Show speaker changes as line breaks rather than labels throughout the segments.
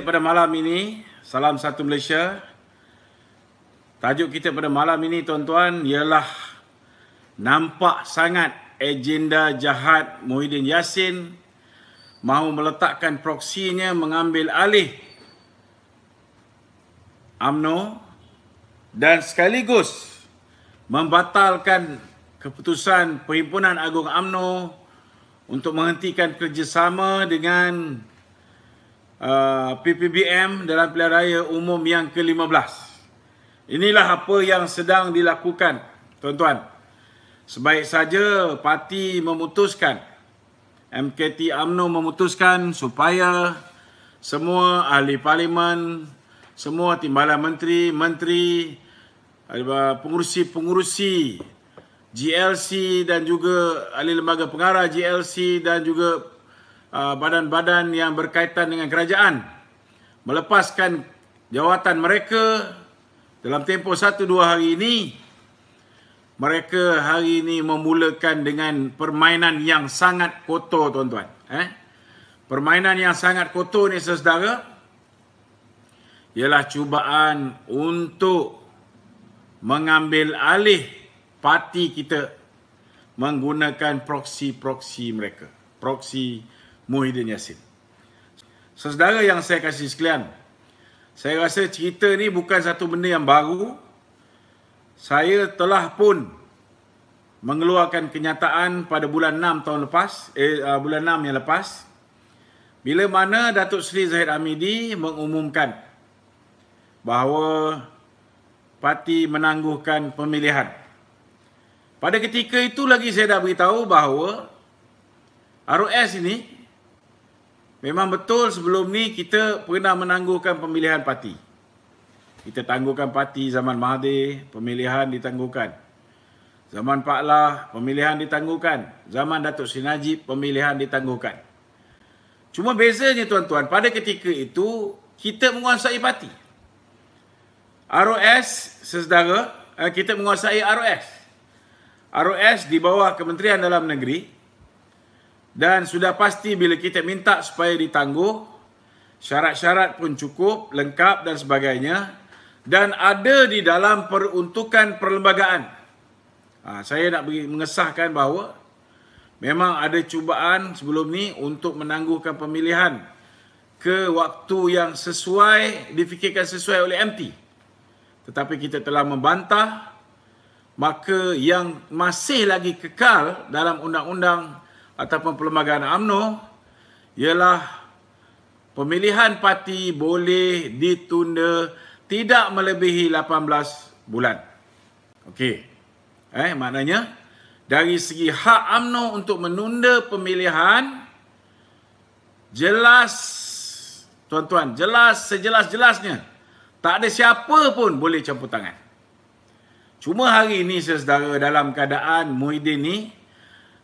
kita pada malam ini, salam satu Malaysia. Tajuk kita pada malam ini tuan-tuan ialah nampak sangat agenda jahat Muhyiddin Yassin mahu meletakkan proksinya mengambil alih AMNO dan sekaligus membatalkan keputusan Perhimpunan Agung AMNO untuk menghentikan kerjasama dengan uh, PPBM dalam pilihan raya umum yang ke-15. Inilah apa yang sedang dilakukan, tuan-tuan. Sebaik saja parti memutuskan, MKT AMNO memutuskan supaya semua ahli parlimen, semua timbalan menteri, menteri, eh, pengurusi-pengurusi GLC dan juga ahli lembaga pengarah GLC dan juga Uh, badan-badan yang berkaitan dengan kerajaan melepaskan jawatan mereka dalam tempoh satu dua hari ini mereka hari ini memulakan dengan permainan yang sangat kotor tuan-tuan eh? permainan yang sangat kotor ni saudara ialah cubaan untuk mengambil alih parti kita menggunakan proksi-proksi mereka proksi -proxy Muhyiddin Yassin. Saudara yang saya kasih sekalian, saya rasa cerita ni bukan satu benda yang baru. Saya telah pun mengeluarkan kenyataan pada bulan 6 tahun lepas, eh, ah, bulan 6 yang lepas, bila mana Datuk Seri Zahid Hamidi mengumumkan bahawa parti menangguhkan pemilihan. Pada ketika itu lagi saya dah beritahu bahawa RUS ini Memang betul sebelum ni kita pernah menangguhkan pemilihan parti. Kita tangguhkan parti zaman Mahathir, pemilihan ditangguhkan. Zaman Pak Lah, pemilihan ditangguhkan. Zaman Datuk Sinaji, pemilihan ditangguhkan. Cuma bezanya tuan-tuan, pada ketika itu kita menguasai parti. ROS sesedara, eh, kita menguasai ROS. ROS di bawah Kementerian Dalam Negeri, dan sudah pasti bila kita minta supaya ditangguh, syarat-syarat pun cukup, lengkap dan sebagainya. Dan ada di dalam peruntukan perlembagaan. Ha, saya nak beri, mengesahkan bahawa memang ada cubaan sebelum ni untuk menangguhkan pemilihan ke waktu yang sesuai, difikirkan sesuai oleh MP. Tetapi kita telah membantah, maka yang masih lagi kekal dalam undang-undang ataupun perlembagaan amno, ialah pemilihan parti boleh ditunda tidak melebihi 18 bulan. Okey. Eh maknanya dari segi hak amno untuk menunda pemilihan jelas tuan-tuan, jelas sejelas-jelasnya tak ada siapa pun boleh campur tangan. Cuma hari ini saudara dalam keadaan Muhyiddin ni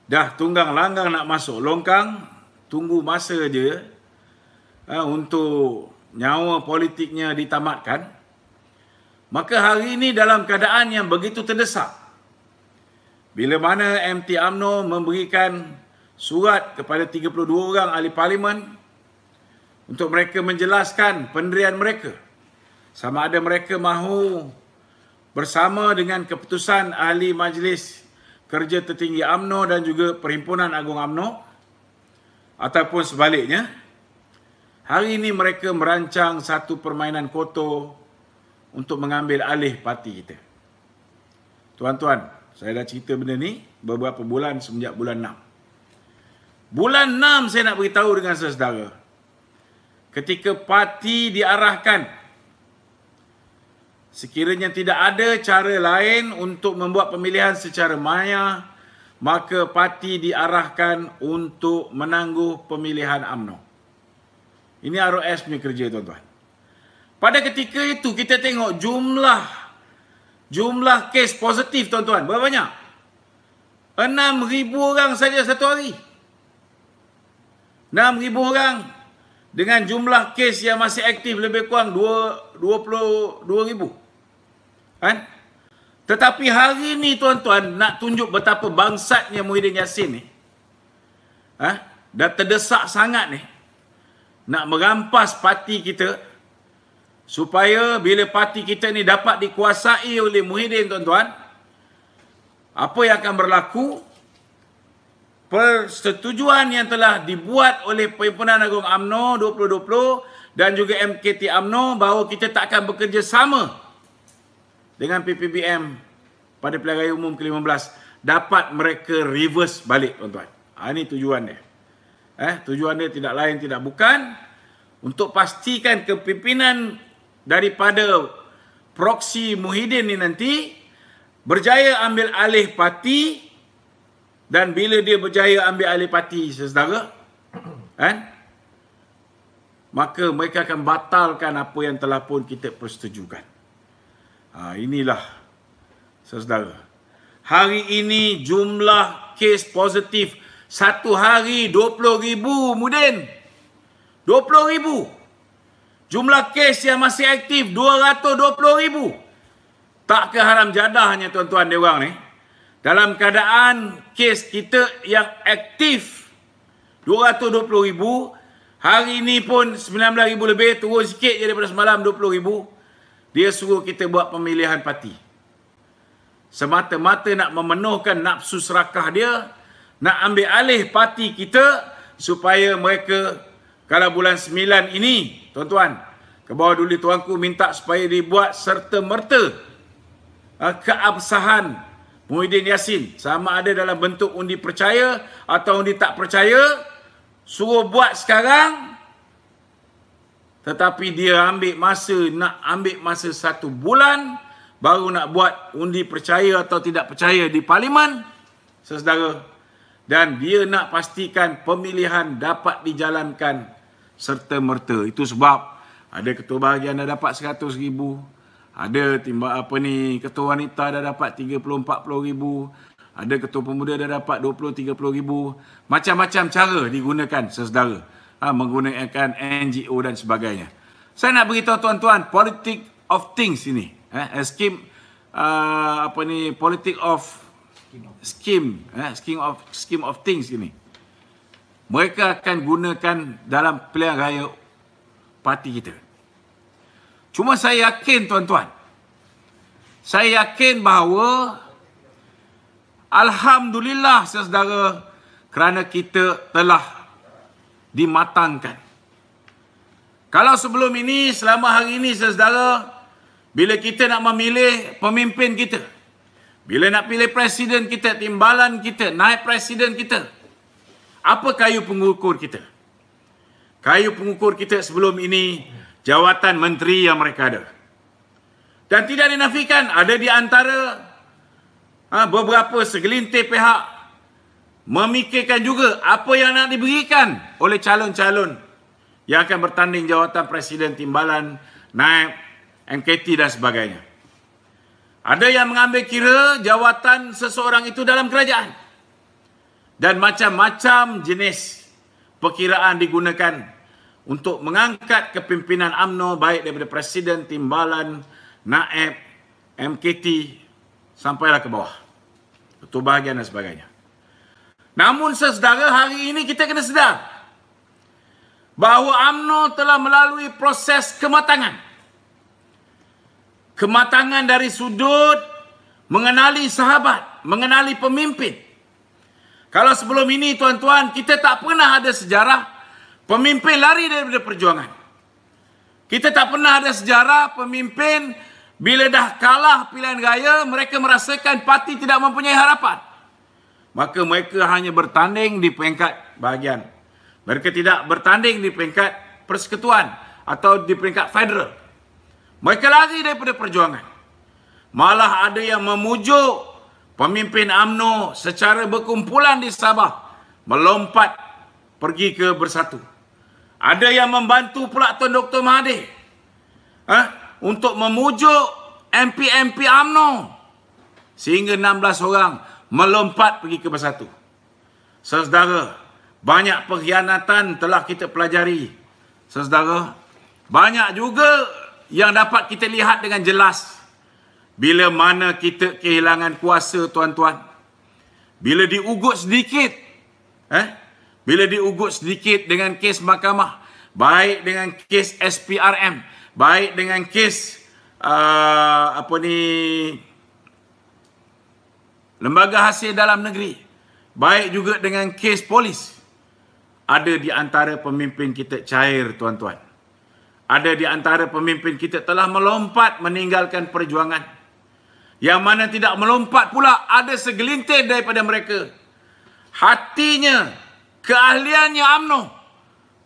dah tunggang langgang nak masuk longkang, tunggu masa je uh, untuk nyawa politiknya ditamatkan, maka hari ini dalam keadaan yang begitu terdesak, bila mana MT AMNO memberikan surat kepada 32 orang ahli parlimen untuk mereka menjelaskan pendirian mereka. Sama ada mereka mahu bersama dengan keputusan ahli majlis kerja tertinggi AMNO dan juga Perhimpunan Agung AMNO ataupun sebaliknya hari ini mereka merancang satu permainan koto untuk mengambil alih parti kita tuan-tuan saya dah cerita benda ni beberapa bulan semenjak bulan 6 bulan 6 saya nak beritahu dengan saudara ketika parti diarahkan Sekiranya tidak ada cara lain untuk membuat pemilihan secara maya, maka parti diarahkan untuk menangguh pemilihan UMNO. Ini ROS punya kerja tuan-tuan. Pada ketika itu kita tengok jumlah jumlah kes positif tuan-tuan. Berapa banyak? 6,000 orang saja satu hari. 6,000 orang dengan jumlah kes yang masih aktif lebih kurang 22,000. 22, Kan? Tetapi hari ni tuan-tuan nak tunjuk betapa bangsatnya Muhyiddin Yassin ni. Ha? Dah terdesak sangat ni. Nak merampas parti kita. Supaya bila parti kita ni dapat dikuasai oleh Muhyiddin tuan-tuan. Apa yang akan berlaku? Persetujuan yang telah dibuat oleh Perhimpunan Agung UMNO 2020 dan juga MKT UMNO bahawa kita tak akan bekerjasama sama dengan PPBM pada pilihan raya umum ke-15 dapat mereka reverse balik tuan-tuan. Ha, ini tujuan dia. Eh, tujuan dia tidak lain tidak bukan untuk pastikan kepimpinan daripada proksi Muhyiddin ni nanti berjaya ambil alih parti dan bila dia berjaya ambil alih parti saudara kan maka mereka akan batalkan apa yang telah pun kita persetujukan Ha, inilah saudara. Hari ini jumlah kes positif satu hari 20,000 mudin. ribu Jumlah kes yang masih aktif ribu Tak ke haram jadahnya tuan-tuan dia orang ni. Dalam keadaan kes kita yang aktif ribu Hari ini pun 19,000 lebih. Turun sikit je daripada semalam ribu. Dia suruh kita buat pemilihan parti. Semata-mata nak memenuhkan nafsu serakah dia, nak ambil alih parti kita supaya mereka kalau bulan 9 ini, tuan-tuan, ke bawah duli tuanku minta supaya dibuat serta-merta eh, keabsahan Muhyiddin Yassin sama ada dalam bentuk undi percaya atau undi tak percaya suruh buat sekarang tetapi dia ambil masa, nak ambil masa satu bulan baru nak buat undi percaya atau tidak percaya di parlimen, saudara. Dan dia nak pastikan pemilihan dapat dijalankan serta merta. Itu sebab ada ketua bahagian dah dapat 100 ribu. Ada timba apa ni, ketua wanita dah dapat 30-40 ribu. Ada ketua pemuda dah dapat 20-30 ribu. Macam-macam cara digunakan, saudara ha, menggunakan NGO dan sebagainya. Saya nak beritahu tuan-tuan, politik of things ini, eh, scheme uh, apa ni, politik of skim, eh, scheme of skim of things ini. Mereka akan gunakan dalam pilihan raya parti kita. Cuma saya yakin tuan-tuan, saya yakin bahawa Alhamdulillah saudara kerana kita telah dimatangkan. Kalau sebelum ini, selama hari ini, saudara, bila kita nak memilih pemimpin kita, bila nak pilih presiden kita, timbalan kita, naik presiden kita, apa kayu pengukur kita? Kayu pengukur kita sebelum ini, jawatan menteri yang mereka ada. Dan tidak dinafikan, ada di antara ha, beberapa segelintir pihak memikirkan juga apa yang nak diberikan oleh calon-calon yang akan bertanding jawatan presiden timbalan naib MKT dan sebagainya. Ada yang mengambil kira jawatan seseorang itu dalam kerajaan. Dan macam-macam jenis perkiraan digunakan untuk mengangkat kepimpinan AMNO baik daripada presiden timbalan naib MKT sampailah ke bawah. Ketua bahagian dan sebagainya. Namun sesedara hari ini kita kena sedar bahawa UMNO telah melalui proses kematangan. Kematangan dari sudut mengenali sahabat, mengenali pemimpin. Kalau sebelum ini tuan-tuan, kita tak pernah ada sejarah pemimpin lari daripada perjuangan. Kita tak pernah ada sejarah pemimpin bila dah kalah pilihan raya, mereka merasakan parti tidak mempunyai harapan maka mereka hanya bertanding di peringkat bahagian. Mereka tidak bertanding di peringkat persekutuan atau di peringkat federal. Mereka lari daripada perjuangan. Malah ada yang memujuk pemimpin AMNO secara berkumpulan di Sabah melompat pergi ke bersatu. Ada yang membantu pula Tuan Dr. Mahathir eh, untuk memujuk MP-MP AMNO sehingga 16 orang melompat pergi ke bersatu. Saudara, banyak pengkhianatan telah kita pelajari. Saudara, banyak juga yang dapat kita lihat dengan jelas bila mana kita kehilangan kuasa tuan-tuan. Bila diugut sedikit, eh? bila diugut sedikit dengan kes mahkamah, baik dengan kes SPRM, baik dengan kes uh, apa ni lembaga hasil dalam negeri, baik juga dengan kes polis, ada di antara pemimpin kita cair tuan-tuan. Ada di antara pemimpin kita telah melompat meninggalkan perjuangan. Yang mana tidak melompat pula ada segelintir daripada mereka. Hatinya, keahliannya UMNO.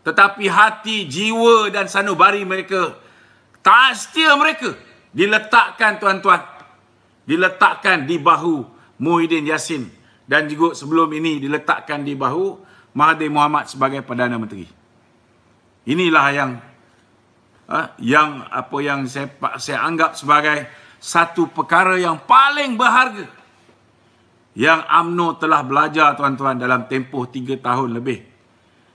Tetapi hati, jiwa dan sanubari mereka, tak setia mereka diletakkan tuan-tuan. Diletakkan di bahu Muhyiddin Yassin dan juga sebelum ini diletakkan di bahu Mahathir Mohamad sebagai Perdana Menteri. Inilah yang ha, yang apa yang saya saya anggap sebagai satu perkara yang paling berharga yang AMNO telah belajar tuan-tuan dalam tempoh 3 tahun lebih.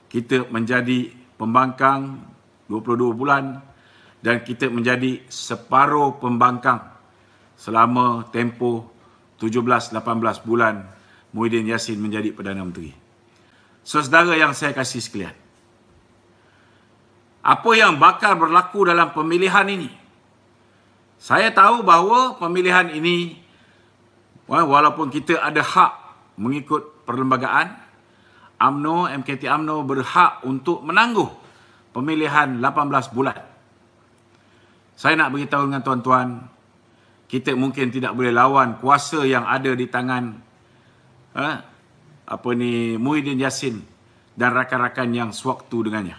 Kita menjadi pembangkang 22 bulan dan kita menjadi separuh pembangkang selama tempoh 17-18 bulan Muhyiddin Yassin menjadi Perdana Menteri. Saudara yang saya kasih sekalian, apa yang bakal berlaku dalam pemilihan ini? Saya tahu bahawa pemilihan ini, walaupun kita ada hak mengikut perlembagaan, AMNO, MKT AMNO berhak untuk menangguh pemilihan 18 bulan. Saya nak beritahu dengan tuan-tuan, kita mungkin tidak boleh lawan kuasa yang ada di tangan eh, apa ni Muhyiddin Yassin dan rakan-rakan yang sewaktu dengannya.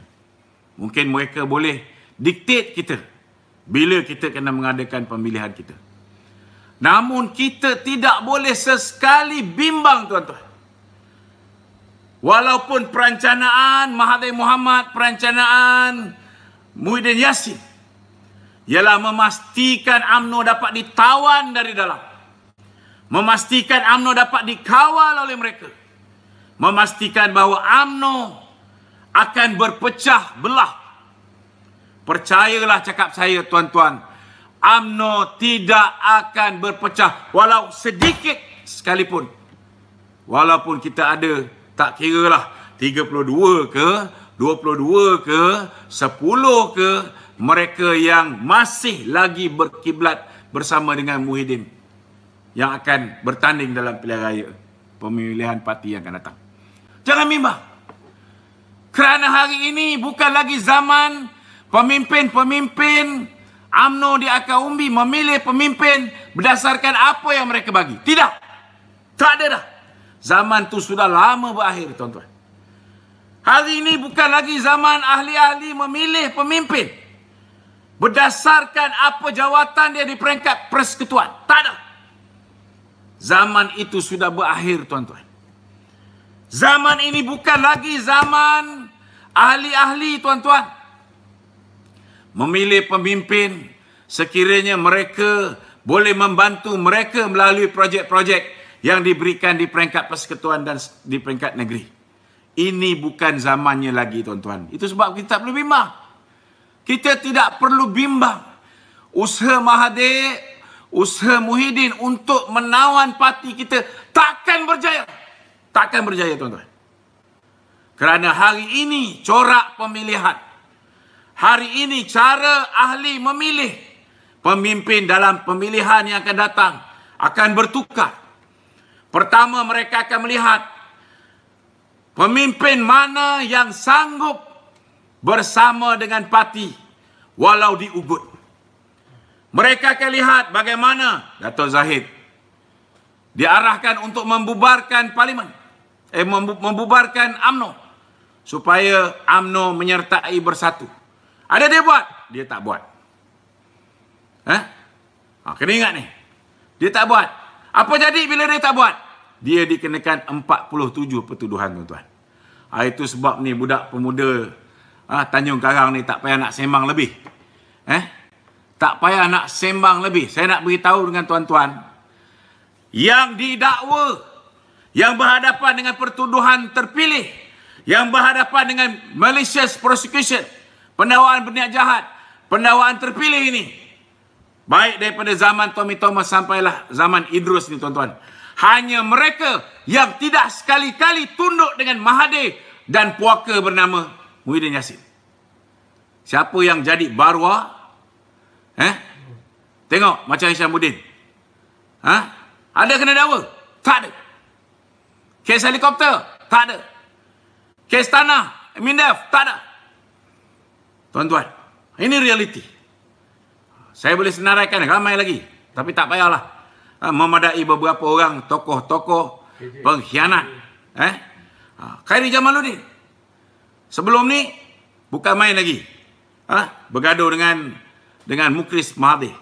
Mungkin mereka boleh diktet kita bila kita kena mengadakan pemilihan kita. Namun kita tidak boleh sesekali bimbang tuan-tuan. Walaupun perancanaan Mahathir Muhammad, perancanaan Muhyiddin Yassin ialah memastikan Amno dapat ditawan dari dalam. Memastikan Amno dapat dikawal oleh mereka. Memastikan bahawa Amno akan berpecah belah. Percayalah cakap saya tuan-tuan. UMNO tidak akan berpecah walau sedikit sekalipun. Walaupun kita ada tak kira lah 32 ke 22 ke 10 ke mereka yang masih lagi berkiblat bersama dengan Muhyiddin yang akan bertanding dalam pilihan raya pemilihan parti yang akan datang. Jangan bimbang. Kerana hari ini bukan lagi zaman pemimpin-pemimpin UMNO di Akar Umbi memilih pemimpin berdasarkan apa yang mereka bagi. Tidak. Tak ada dah. Zaman tu sudah lama berakhir tuan-tuan. Hari ini bukan lagi zaman ahli-ahli memilih pemimpin. Berdasarkan apa jawatan dia di peringkat persekutuan. Tak ada. Zaman itu sudah berakhir tuan-tuan. Zaman ini bukan lagi zaman ahli-ahli tuan-tuan. Memilih pemimpin sekiranya mereka boleh membantu mereka melalui projek-projek yang diberikan di peringkat persekutuan dan di peringkat negeri. Ini bukan zamannya lagi tuan-tuan. Itu sebab kita perlu bimbang. Kita tidak perlu bimbang. Usaha Mahathir, usaha Muhyiddin untuk menawan parti kita takkan berjaya. Takkan berjaya tuan-tuan. Kerana hari ini corak pemilihan. Hari ini cara ahli memilih pemimpin dalam pemilihan yang akan datang akan bertukar. Pertama mereka akan melihat pemimpin mana yang sanggup bersama dengan parti walau diugut. Mereka akan lihat bagaimana Dato' Zahid diarahkan untuk membubarkan parlimen, eh, membubarkan AMNO supaya AMNO menyertai bersatu. Ada dia buat, dia tak buat. Eh? Ha? Ha, kena ingat ni. Dia tak buat. Apa jadi bila dia tak buat? Dia dikenakan 47 pertuduhan tuan-tuan. Ha, itu sebab ni budak pemuda Ah Tanjung Karang ni tak payah nak sembang lebih. Eh? Tak payah nak sembang lebih. Saya nak beritahu dengan tuan-tuan. Yang didakwa. Yang berhadapan dengan pertuduhan terpilih. Yang berhadapan dengan malicious prosecution. Pendawaan berniat jahat. Pendawaan terpilih ini. Baik daripada zaman Tommy Thomas sampailah zaman Idrus ni tuan-tuan. Hanya mereka yang tidak sekali-kali tunduk dengan Mahathir dan puaka bernama Muhyiddin Yassin. Siapa yang jadi barua? Eh? Tengok macam Hisham Budin. Ha? Ada kena dakwa? Tak ada. Kes helikopter? Tak ada. Kes tanah? Mindef? Tak ada. Tuan-tuan, ini realiti. Saya boleh senaraikan ramai lagi. Tapi tak payahlah. Ha, memadai beberapa orang tokoh-tokoh pengkhianat. Eh? Ha, Khairi Jamaluddin. Sebelum ni bukan main lagi. Ha? Bergaduh dengan dengan Mukris Mahathir.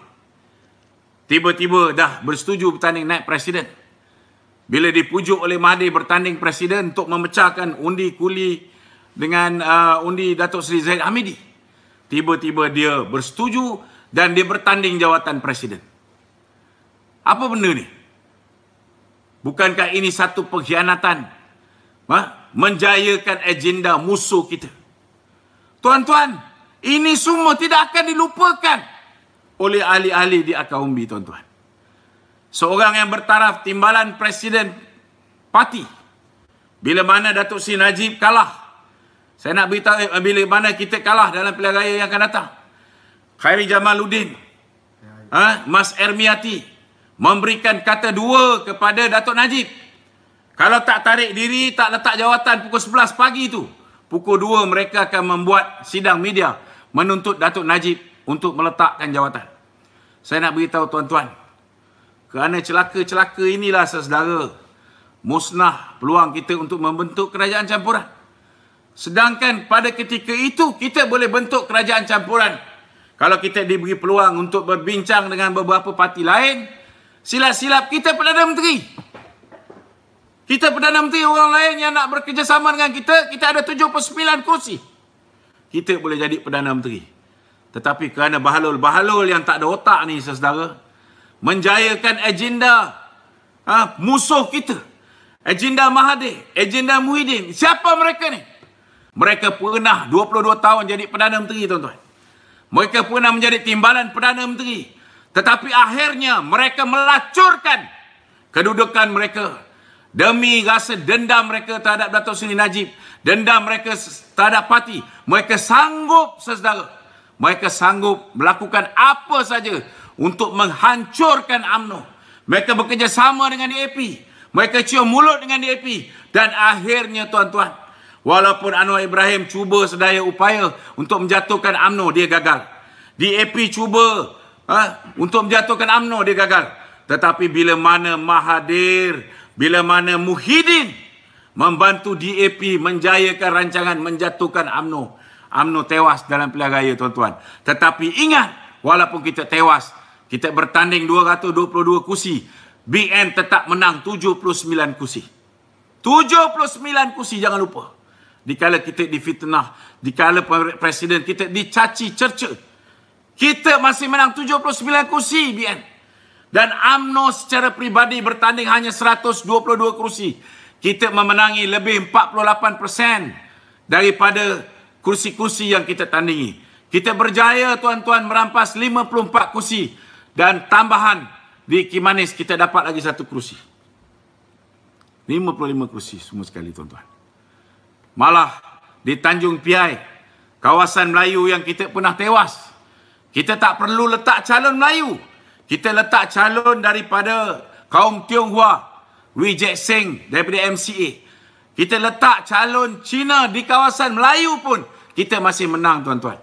Tiba-tiba dah bersetuju bertanding naik presiden. Bila dipujuk oleh Mahathir bertanding presiden untuk memecahkan undi kuli dengan uh, undi Datuk Seri Zahid Hamidi. Tiba-tiba dia bersetuju dan dia bertanding jawatan presiden. Apa benda ni? Bukankah ini satu pengkhianatan? Ha? menjayakan agenda musuh kita. Tuan-tuan, ini semua tidak akan dilupakan oleh ahli-ahli di Akaumbi, tuan-tuan. Seorang yang bertaraf timbalan Presiden Parti, bila mana Datuk Sri Najib kalah, saya nak beritahu eh, bila mana kita kalah dalam pilihan raya yang akan datang. Khairi Jamaluddin, ya, ya. Ha, Mas Ermiati, memberikan kata dua kepada Datuk Najib. Kalau tak tarik diri, tak letak jawatan pukul 11 pagi tu, pukul 2 mereka akan membuat sidang media menuntut Datuk Najib untuk meletakkan jawatan. Saya nak beritahu tuan-tuan, kerana celaka-celaka inilah saudara musnah peluang kita untuk membentuk kerajaan campuran. Sedangkan pada ketika itu kita boleh bentuk kerajaan campuran kalau kita diberi peluang untuk berbincang dengan beberapa parti lain, silap-silap kita Perdana Menteri. Kita Perdana Menteri orang lain yang nak bekerjasama dengan kita, kita ada 79 kursi. Kita boleh jadi Perdana Menteri. Tetapi kerana bahalul-bahalul yang tak ada otak ni, saudara, menjayakan agenda ha, musuh kita. Agenda Mahathir, agenda Muhyiddin. Siapa mereka ni? Mereka pernah 22 tahun jadi Perdana Menteri, tuan-tuan. Mereka pernah menjadi timbalan Perdana Menteri. Tetapi akhirnya mereka melacurkan kedudukan mereka demi rasa dendam mereka terhadap Datuk Seri Najib, dendam mereka terhadap parti, mereka sanggup sesedara. Mereka sanggup melakukan apa saja untuk menghancurkan AMNO. Mereka bekerjasama dengan DAP. Mereka cium mulut dengan DAP. Dan akhirnya tuan-tuan, walaupun Anwar Ibrahim cuba sedaya upaya untuk menjatuhkan AMNO, dia gagal. DAP cuba ha, untuk menjatuhkan AMNO, dia gagal. Tetapi bila mana Mahathir bila mana Muhyiddin membantu DAP menjayakan rancangan menjatuhkan AMNO, AMNO tewas dalam pilihan raya tuan-tuan. Tetapi ingat, walaupun kita tewas, kita bertanding 222 kursi, BN tetap menang 79 kursi. 79 kursi jangan lupa. Dikala kita difitnah, dikala presiden kita dicaci cerca. Kita masih menang 79 kursi BN. Dan UMNO secara pribadi bertanding hanya 122 kerusi. Kita memenangi lebih 48% daripada kerusi-kerusi yang kita tandingi. Kita berjaya tuan-tuan merampas 54 kerusi dan tambahan di Kimanis kita dapat lagi satu kerusi. 55 kerusi semua sekali tuan-tuan. Malah di Tanjung Piai, kawasan Melayu yang kita pernah tewas. Kita tak perlu letak calon Melayu. Kita letak calon daripada kaum Tionghoa, Wijek Singh daripada MCA. Kita letak calon Cina di kawasan Melayu pun kita masih menang tuan-tuan.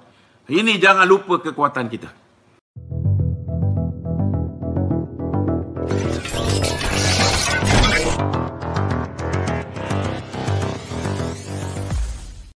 Ini jangan lupa kekuatan kita.